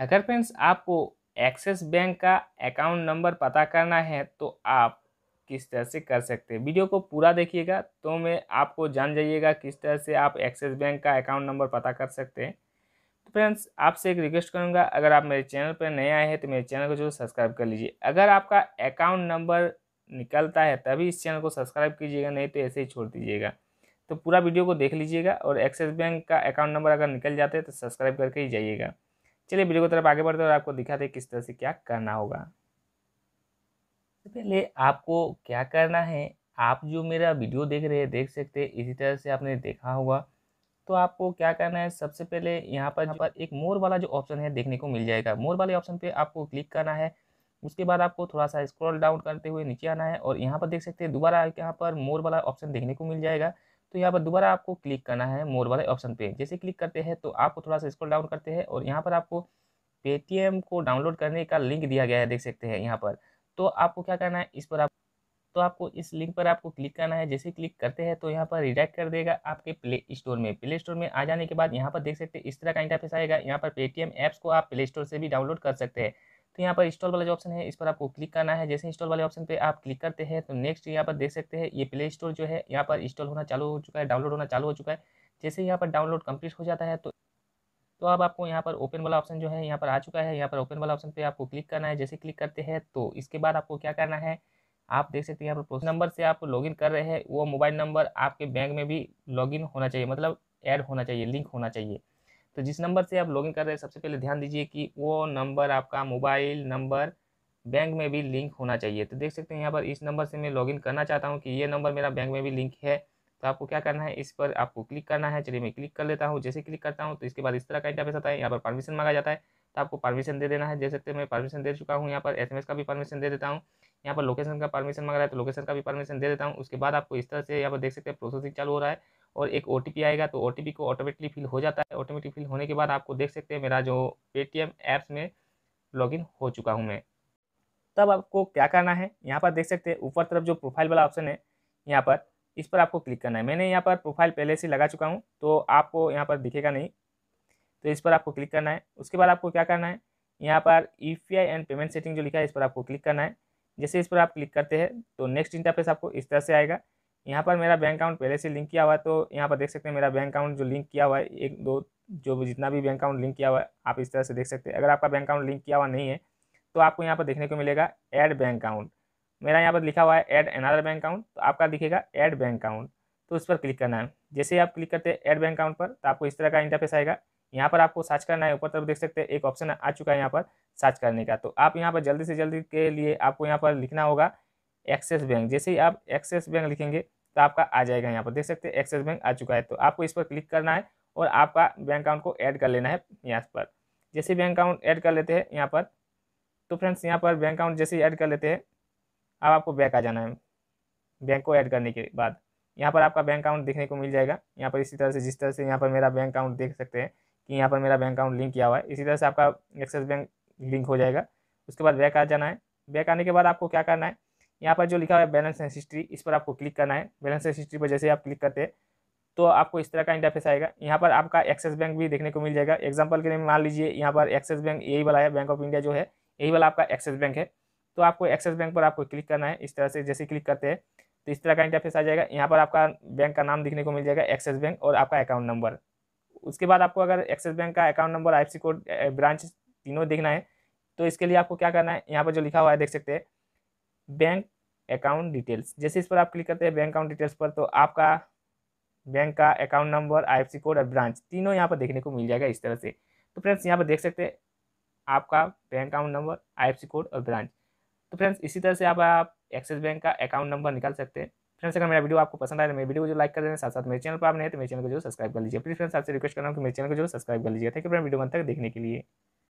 अगर फ्रेंड्स आपको Axis bank का अकाउंट नंबर पता करना है तो आप किस तरह से कर सकते हैं वीडियो को पूरा देखिएगा तो मैं आपको जान जाइएगा किस तरह से आप एक्सिस बैंक का अकाउंट नंबर पता कर सकते हैं तो फ्रेंड्स आपसे एक रिक्वेस्ट करूंगा अगर आप मेरे चैनल पर नए आए हैं तो मेरे चैनल को जरूर सब्सक्राइब कर लीजिए अगर आपका अकाउंट नंबर निकलता है तभी इस चैनल को सब्सक्राइब कीजिएगा नहीं तो ऐसे ही छोड़ दीजिएगा तो पूरा वीडियो को देख लीजिएगा और एक्सिस बैंक का अकाउंट नंबर अगर निकल जाता है तो सब्सक्राइब करके ही जाइएगा चलिए वीडियो की तरफ आगे बढ़ते और आपको दिखाते हैं किस तरह से क्या करना होगा तो पहले आपको क्या करना है आप जो मेरा वीडियो देख रहे हैं देख सकते हैं इसी तरह से आपने देखा होगा तो आपको क्या करना है सबसे पहले यहाँ पर यहाँ पर एक मोर वाला जो ऑप्शन है देखने को मिल जाएगा मोर वाले ऑप्शन पे आपको क्लिक करना है उसके बाद आपको थोड़ा सा स्क्रॉल डाउन करते हुए नीचे आना है और यहाँ पर देख सकते हैं दोबारा यहाँ पर मोर वाला ऑप्शन देखने को मिल जाएगा तो यहाँ पर दोबारा आपको क्लिक करना है मोर वाले ऑप्शन पे जैसे क्लिक करते हैं तो आपको थोड़ा सा स्क्रॉल डाउन करते हैं और यहाँ पर आपको पेटीएम को डाउनलोड करने का लिंक दिया गया है देख सकते हैं यहाँ पर तो आपको क्या करना है इस पर आप तो आपको इस लिंक पर आपको क्लिक करना है जैसे क्लिक करते हैं तो यहाँ पर रिडेक्ट कर देगा आपके प्ले स्टोर में प्ले स्टोर में आ जाने के बाद यहाँ पर देख सकते हैं इस तरह का इंटरफेस आएगा यहाँ पर पेटीएम ऐप्स को आप प्ले स्टोर से भी डाउनलोड कर सकते हैं तो यहाँ पर इंस्टॉल वाला जो ऑप्शन है इस पर आपको क्लिक करना है जैसे इंस्टॉल वाले ऑप्शन पे आप क्लिक करते हैं तो नेक्स्ट यहाँ पर देख सकते हैं ये प्ले स्टोर जो है यहाँ पर इंस्टॉल होना चालू हो चुका है डाउनलोड होना चालू हो चुका है जैसे यहाँ पर डाउनलोड कम्प्लीट हो जाता है तो तो अब आपको यहाँ पर ओपन वाला ऑप्शन जो है यहाँ पर आ चुका है यहाँ पर ओपन वाला ऑप्शन पे आपको क्लिक करना है जैसे क्लिक करते हैं तो इसके बाद आपको क्या करना है आप देख सकते हैं यहाँ पर प्रोसेस नंबर से आप लॉगिन कर रहे हैं वो मोबाइल नंबर आपके बैंक में भी लॉगिन होना चाहिए मतलब ऐड होना चाहिए लिंक होना चाहिए तो जिस नंबर से आप लॉगिन कर रहे हैं सबसे पहले ध्यान दीजिए कि वो नंबर आपका मोबाइल नंबर बैंक में भी लिंक होना चाहिए तो देख सकते हैं यहाँ पर इस नंबर से मैं लॉगिन करना चाहता हूँ कि ये नंबर मेरा बैंक में भी लिंक है तो आपको क्या करना है इस पर आपको क्लिक करना है चलिए मैं क्लिक कर लेता हूँ जैसे क्लिक करता हूँ तो इसके बाद इस तरह का इंटरफेस आता है यहाँ पर परमिशन मांगा जाता है तो आपको परमिशन दे देना है जैसे सकते मैं परमिशन दे चुका हूँ यहाँ पर एस का भी परमिशन दे देता हूँ यहाँ पर लोकेशन का परमिशन मांग रहा है तो लोकेशन का भी परमिशन दे देता हूँ उसके बाद आपको इस तरह से यहाँ पर देख सकते हैं प्रोसेसिंग चालू हो रहा है और एक ओ आएगा तो ओ को ऑटोमेटिकली फिल हो जाता है ऑटोमेटिक फिल होने के बाद आपको देख सकते हैं मेरा जो पेटीएम ऐप्स में लॉगिन हो चुका हूँ मैं तब आपको क्या करना है यहाँ पर देख सकते हैं ऊपर तरफ जो प्रोफाइल वाला ऑप्शन है यहाँ पर इस पर आपको क्लिक करना है मैंने यहाँ पर प्रोफाइल पहले से लगा चुका हूँ तो आपको यहाँ पर दिखेगा नहीं तो इस पर आपको क्लिक करना है उसके बाद आपको क्या करना है यहाँ पर U P I and payment setting जो लिखा है इस पर आपको क्लिक करना है जैसे इस पर आप क्लिक करते हैं तो नेक्स्ट इंटरफेस आपको इस तरह से आएगा यहाँ पर मेरा बैंक अकाउंट पहले से लिंक किया हुआ है तो यहाँ पर देख सकते हैं मेरा बैंक अकाउंट जो लिंक किया हुआ है एक दो जो जितना भी बैंक अकाउंट लिंक किया हुआ है आप इस तरह से देख सकते हैं अगर आपका बैंक अकाउंट लिंक किया हुआ नहीं है तो आपको यहाँ पर देखने को मिलेगा एड बैंक अकाउंट मेरा यहाँ पर लिखा हुआ है एड अनदर बैंक अकाउंट तो आपका दिखेगा एड बैंक अकाउंट तो उस पर क्लिक करना है जैसे ही आप क्लिक करते हैं एड बैंक अकाउंट पर तो आपको इस तरह का इंटरफेस आएगा यहाँ पर आपको सर्च करना है ऊपर तरफ देख सकते हैं एक ऑप्शन आ चुका है यहाँ पर सर्च करने का तो आप यहाँ पर जल्दी से जल्दी के लिए आपको यहाँ पर लिखना होगा एक्सेस बैंक जैसे ही आप एक्सेस बैंक लिखेंगे तो आपका आ जाएगा यहाँ पर देख सकते हैं एक्सेस बैंक आ चुका है तो आपको इस पर क्लिक करना है और आपका बैंक अकाउंट को ऐड कर लेना है यहाँ पर जैसे बैंक अकाउंट ऐड कर लेते हैं यहाँ पर तो फ्रेंड्स यहाँ पर बैंक अकाउंट जैसे ऐड कर लेते हैं अब आपको बैंक आ जाना है बैंक को ऐड करने के बाद यहाँ पर आपका बैंक अकाउंट देखने को मिल जाएगा यहाँ पर इसी तरह से जिस तरह से यहाँ पर मेरा बैंक अकाउंट देख सकते हैं कि यहाँ पर मेरा बैंक अकाउंट लिंक किया हुआ है इसी तरह से आपका एक्सेस बैंक लिंक हो जाएगा उसके बाद बैक आ जाना है बैक आने के बाद आपको क्या करना है यहाँ पर जो लिखा हुआ है बैलेंस एंड हिस्ट्री इस पर आपको क्लिक करना है बैलेंस एंड हिस्ट्री पर जैसे आप क्लिक करते हैं तो आपको इस तरह का इंटरफेस आएगा यहाँ पर आपका एक्सेस बैंक भी देखने को मिल जाएगा एग्जाम्पल के लिए मान लीजिए यहाँ पर एक्सेस बैंक यही वाला है बैंक ऑफ इंडिया जो है यही वाला आपका एक्सेस बैंक है तो आपको एक्सेस बैंक पर आपको क्लिक करना है इस तरह से जैसे क्लिक करते हैं तो इस तरह का इंटरफेस आ जाएगा यहाँ पर आपका बैंक का नाम दिखने को मिल जाएगा एक्सेस बैंक और आपका अकाउंट नंबर उसके बाद आपको अगर एक्सेस बैंक का account number I code branch तीनों देखना है तो इसके लिए आपको क्या करना है यहाँ पर जो लिखा हुआ है देख सकते हैं बैंक अकाउंट डिटेल्स जैसे इस पर आप क्लिक करते हैं बैंक अकाउंट डिटेल्स पर तो आपका बैंक का अकाउंट नंबर आई कोड और ब्रांच तीनों यहाँ पर देखने को मिल जाएगा इस तरह से तो फ्रेंड्स यहाँ पर देख सकते हैं आपका bank account number I code और ब्रांच तो फ्रेंड्स इसी तरह से आप, आप एक्सिस बैंक का अकाउंट नंबर निकाल सकते हैं फ्रेंड्स अगर मेरा वीडियो आपको पसंद आए तो मेरे वीडियो को जो लाइक कर देने साथ साथ मेरे चैनल पर आप नहीं तो मेरे चैनल को जो सब्सक्राइब कर लीजिए प्लीज फ्रेंड्स आपसे रिक्वेस्ट कर रहा हूँ कि मेरे चैनल को जो सब्सक्राइब कर लीजिए थैंक यू फ्रेंड वीडियो मन तक देखने के लिए